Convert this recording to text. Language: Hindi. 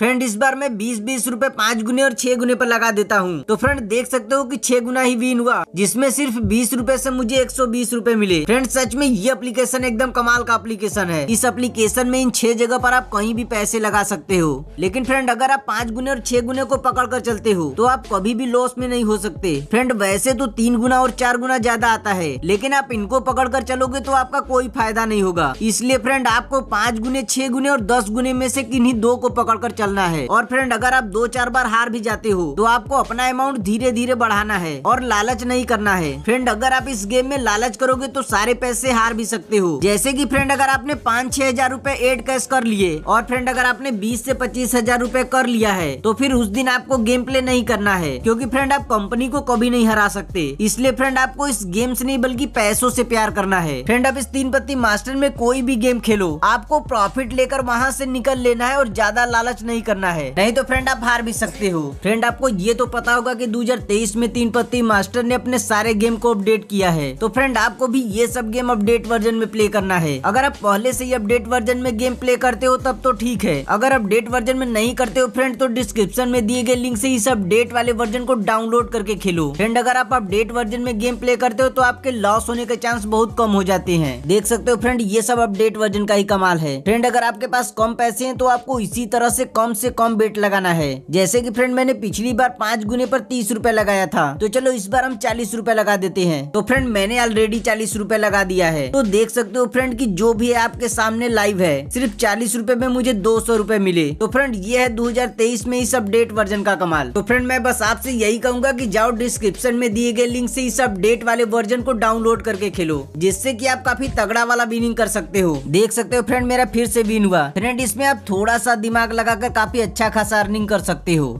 फ्रेंड इस बार मैं बीस बीस रूपए पाँच गुने और छह गुने पर लगा देता हूँ तो फ्रेंड देख सकते हो कि छह गुना ही विन हुआ जिसमें सिर्फ बीस रूपए ऐसी मुझे एक सौ बीस रूपए मिले फ्रेंड सच में ये एप्लीकेशन एकदम कमाल का एप्लीकेशन है इस एप्लीकेशन में इन छह जगह पर आप कहीं भी पैसे लगा सकते हो लेकिन फ्रेंड अगर आप पाँच गुने और छह गुने को पकड़ कर चलते हो तो आप कभी भी लॉस में नहीं हो सकते फ्रेंड वैसे तो तीन गुना और चार गुना ज्यादा आता है लेकिन आप इनको पकड़ कर चलोगे तो आपका कोई फायदा नहीं होगा इसलिए फ्रेंड आपको पाँच गुने छह गुने और दस गुने में से किन्हीं दो को पकड़ कर चल निकालना है और फ्रेंड अगर आप दो चार बार हार भी जाते हो तो आपको अपना अमाउंट धीरे धीरे बढ़ाना है और लालच नहीं करना है फ्रेंड अगर आप इस गेम में लालच करोगे तो सारे पैसे हार भी सकते हो जैसे की फ्रेंड अगर आपने पाँच छह हजार रूपए एड कैश कर लिए और फ्रेंड अगर आपने बीस ऐसी पच्चीस हजार रूपए कर लिया है तो फिर उस दिन आपको गेम प्ले नहीं करना है क्यूँकी फ्रेंड आप कंपनी को कभी नहीं हरा सकते इसलिए फ्रेंड आपको इस गेम से नहीं बल्कि पैसों से प्यार करना है फ्रेंड आप इस तीन पत्ती मास्टर में कोई भी गेम खेलो आपको प्रॉफिट लेकर वहाँ से निकल लेना है और ज्यादा लालच नहीं नहीं करना है नहीं तो फ्रेंड आप हार भी सकते हो फ्रेंड आपको ये तो पता होगा की दो में तीन पत्ती मास्टर ने अपने सारे गेम को अपडेट किया है तो फ्रेंड आपको भी ये सब गेम अपडेट वर्जन में प्ले करना है अगर आप पहले से ही अपडेट वर्जन में गेम प्ले करते हो तब तो ठीक है अगर अपडेट वर्जन में नहीं करते हो फ्रेंड तो डिस्क्रिप्शन में दिए गए लिंक से इस अपडेट वाले वर्जन को डाउनलोड करके खेलो फ्रेंड अगर आप अपडेट वर्जन में गेम प्ले करते हो तो आपके लॉस होने के चांस बहुत कम हो जाते हैं देख सकते हो फ्रेंड ये सब अपडेट वर्जन का ही कमाल है फ्रेंड अगर आपके पास कम पैसे है तो आपको इसी तरह से कम से कम बेट लगाना है जैसे कि फ्रेंड मैंने पिछली बार पांच गुने पर तीस रूपए लगाया था तो चलो इस बार हम चालीस रूपए लगा देते हैं तो फ्रेंड मैंने ऑलरेडी चालीस रूपए लगा दिया है तो देख सकते हो फ्रेंड की जो भी आपके सामने लाइव है सिर्फ चालीस रूपए में मुझे दो सौ रूपए मिले तो फ्रेंड ये है दो में इस अपडेट वर्जन का कमाल तो फ्रेंड मैं बस आपसे यही कहूंगा की जाओ डिस्क्रिप्शन में दिए गए लिंक ऐसी इस अपडेट वाले वर्जन को डाउनलोड करके खेलो जिससे की आप काफी तगड़ा वाला विनिंग कर सकते हो देख सकते हो फ्रेंड मेरा फिर से विन हुआ फ्रेंड इसमें आप थोड़ा सा दिमाग लगाकर काफी अच्छा खासा अर्निंग कर सकते हो